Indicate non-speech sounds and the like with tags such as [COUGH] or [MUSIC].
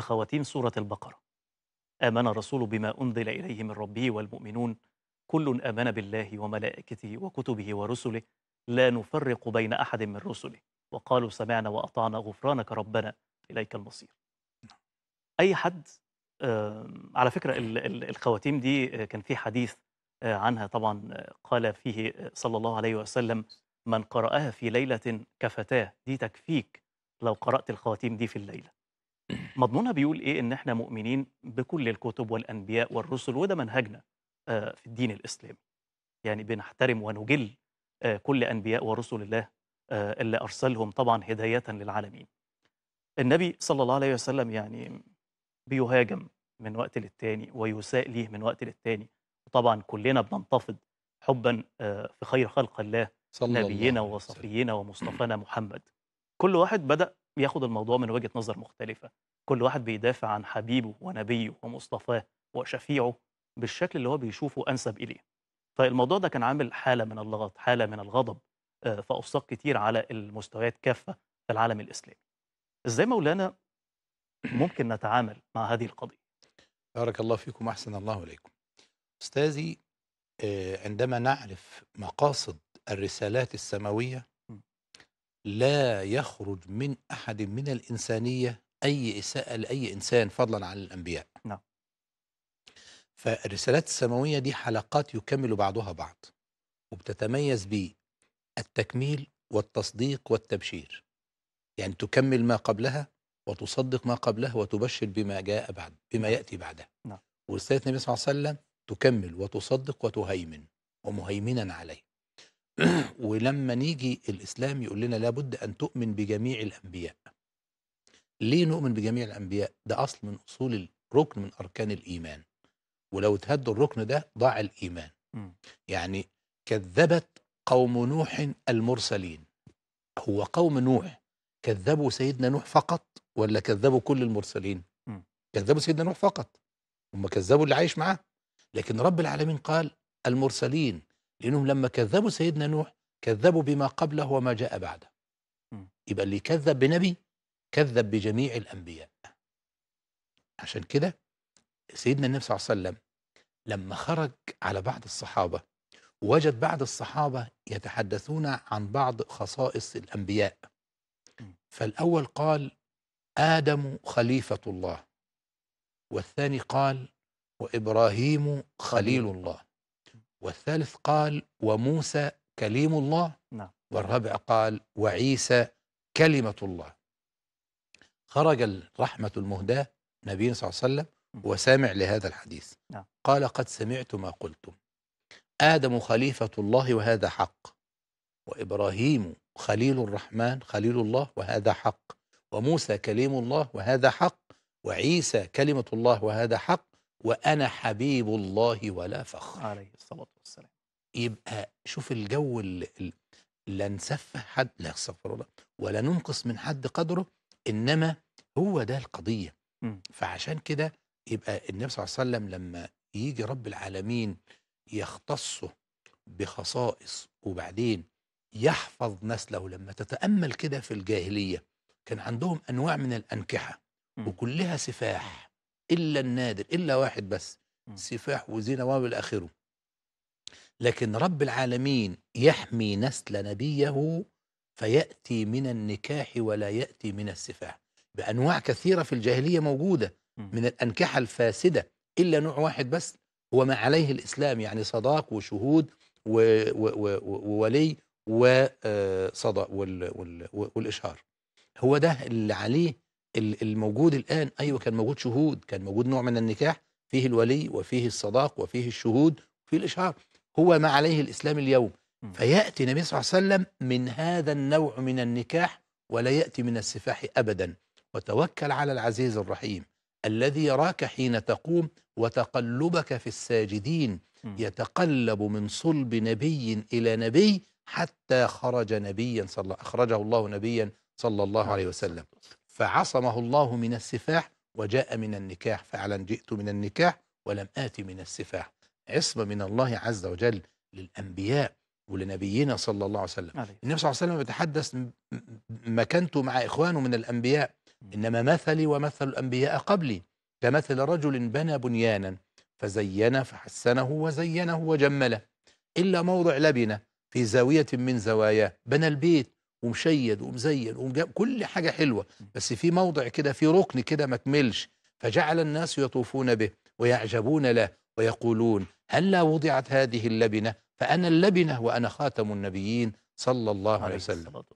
بخواتيم سورة البقرة آمن الرسول بما أنزل إليه من ربه والمؤمنون كل آمن بالله وملائكته وكتبه ورسله لا نفرق بين أحد من رسله وقالوا سمعنا وأطعنا غفرانك ربنا إليك المصير أي حد على فكرة الخواتيم دي آه، كان في حديث آه، عنها طبعا آه، قال فيه صلى الله عليه وسلم من قرأها في ليلة كفتاه دي تكفيك لو قرأت الخواتيم دي في الليلة مضمونها بيقول ايه ان احنا مؤمنين بكل الكتب والانبياء والرسل وده منهجنا آه، في الدين الاسلامي يعني بنحترم ونجل آه، كل انبياء ورسل الله آه، اللي ارسلهم طبعا هدايه للعالمين النبي صلى الله عليه وسلم يعني بيهاجم من وقت للتاني ويساء ليه من وقت للتاني وطبعا كلنا بننتفض حبا في خير خلق الله صلى نبينا الله وصفينا ومصطفانا محمد كل واحد بدا بياخد الموضوع من وجهه نظر مختلفه كل واحد بيدافع عن حبيبه ونبيه ومصطفاه وشفيعه بالشكل اللي هو بيشوفه انسب اليه فالموضوع ده كان عامل حاله من اللغط حاله من الغضب آه، فأوساق كتير على المستويات كافه في العالم الاسلامي ازاي مولانا ممكن نتعامل مع هذه القضيه بارك الله فيكم احسن الله اليكم استاذي آه، عندما نعرف مقاصد الرسالات السماويه لا يخرج من أحد من الإنسانية أي إساءة لأي إنسان فضلا عن الأنبياء نعم فالرسالات السماوية دي حلقات يكمل بعضها بعض وبتتميز بالتكميل والتصديق والتبشير يعني تكمل ما قبلها وتصدق ما قبلها وتبشر بما جاء بعد بما نعم. يأتي بعدها نعم ورسالة النبي صلى الله عليه وسلم تكمل وتصدق وتهيمن ومهيمنا عليه [CLEARS THROAT] ولما نيجي الإسلام يقول لنا لابد أن تؤمن بجميع الأنبياء ليه نؤمن بجميع الأنبياء ده أصل من أصول الركن من أركان الإيمان ولو اتهد الركن ده ضاع الإيمان يعني كذبت قوم نوح المرسلين هو قوم نوح كذبوا سيدنا نوح فقط ولا كذبوا كل المرسلين كذبوا سيدنا نوح فقط هم كذبوا اللي عايش معاه لكن رب العالمين قال المرسلين لأنهم لما كذبوا سيدنا نوح كذبوا بما قبله وما جاء بعده يبقى اللي كذب بنبي كذب بجميع الأنبياء عشان كده سيدنا النبي صلى الله عليه وسلم لما خرج على بعض الصحابة وجد بعض الصحابة يتحدثون عن بعض خصائص الأنبياء فالأول قال آدم خليفة الله والثاني قال وإبراهيم خليل الله والثالث قال وموسى كليم الله نعم. والرابع قال وعيسى كلمة الله خرج الرحمة المهداة نبينا صلى الله عليه وسلم وسامع لهذا الحديث نعم. قال قد سمعت ما قلتم آدم خليفة الله وهذا حق وإبراهيم خليل الرحمن خليل الله وهذا حق وموسى كليم الله وهذا حق وعيسى كلمة الله وهذا حق وأنا حبيب الله ولا فخر عليه الصلاة والسلام يبقى شوف الجو اللي لا نسفه حد لا استغفر الله ولا ننقص من حد قدره إنما هو ده القضية م. فعشان كده يبقى النبي صلى الله عليه وسلم لما يجي رب العالمين يختصه بخصائص وبعدين يحفظ نسله لما تتأمل كده في الجاهلية كان عندهم أنواع من الأنكحة وكلها سفاح إلا النادر إلا واحد بس سفاح وزينة وإلى آخره لكن رب العالمين يحمي نسل نبيه فيأتي من النكاح ولا يأتي من السفاح بأنواع كثيرة في الجاهلية موجودة من الأنكحة الفاسدة إلا نوع واحد بس هو ما عليه الإسلام يعني صداق وشهود وولي وصدق آه، والإشهار هو ده اللي عليه الموجود الآن أيوة كان موجود شهود كان موجود نوع من النكاح فيه الولي وفيه الصداق وفيه الشهود وفيه الاشهار هو ما عليه الإسلام اليوم فيأتي النبي صلى الله عليه وسلم من هذا النوع من النكاح ولا يأتي من السفاح أبدا وتوكل على العزيز الرحيم الذي يراك حين تقوم وتقلبك في الساجدين يتقلب من صلب نبي إلى نبي حتى خرج نبيا صلى أخرجه الله نبيا صلى الله عليه وسلم فعصمه الله من السفاح وجاء من النكاح فعلا جئت من النكاح ولم آتي من السفاح عصمة من الله عز وجل للأنبياء ولنبينا صلى الله عليه وسلم عليك. النبي صلى الله عليه وسلم يتحدث مكانته مع إخوانه من الأنبياء إنما مثلي ومثل الأنبياء قبلي كمثل رجل بنى بنيانا فزين فحسنه وزينه وجمله إلا موضع لبنة في زاوية من زواياه بنى البيت ومشيد ومزين ومجاب كل حاجة حلوة بس في موضع كده في ركن كده ما كملش فجعل الناس يطوفون به ويعجبون له ويقولون هلا وضعت هذه اللبنة فأنا اللبنة وأنا خاتم النبيين صلى الله عليه وسلم